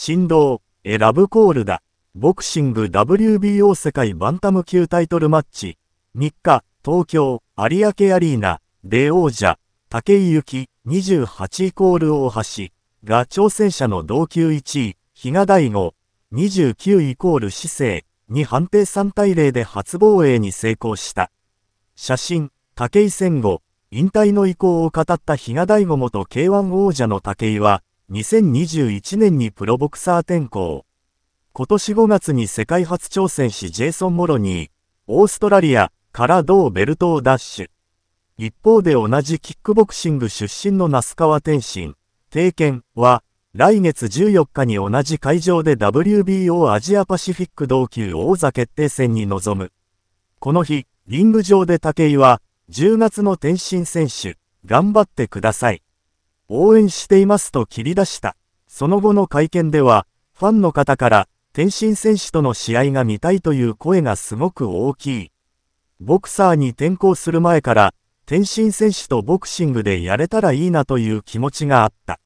振動、えラブコールだ。ボクシング WBO 世界バンタム級タイトルマッチ。3日、東京、有明アリーナ、で王者、竹井幸、28イコール大橋、が挑戦者の同級1位、比嘉大吾、29イコール姿勢、に判定3対0で初防衛に成功した。写真、竹井戦後、引退の意向を語った比嘉大吾元 K1 王者の竹井は、2021年にプロボクサー転向。今年5月に世界初挑戦しジェイソン・モロニー、オーストラリアから同ベルトを奪取。一方で同じキックボクシング出身の那須川天心、帝剣は、来月14日に同じ会場で WBO アジアパシフィック同級王座決定戦に臨む。この日、リング上で武井は、10月の天心選手、頑張ってください。応援していますと切り出した。その後の会見では、ファンの方から、天心選手との試合が見たいという声がすごく大きい。ボクサーに転向する前から、天心選手とボクシングでやれたらいいなという気持ちがあった。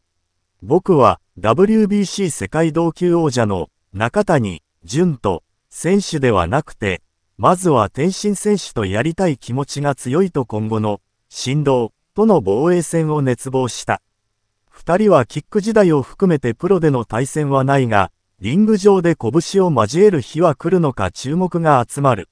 僕は WBC 世界同級王者の中谷淳と選手ではなくて、まずは天心選手とやりたい気持ちが強いと今後の振動との防衛戦を熱望した。二人はキック時代を含めてプロでの対戦はないが、リング上で拳を交える日は来るのか注目が集まる。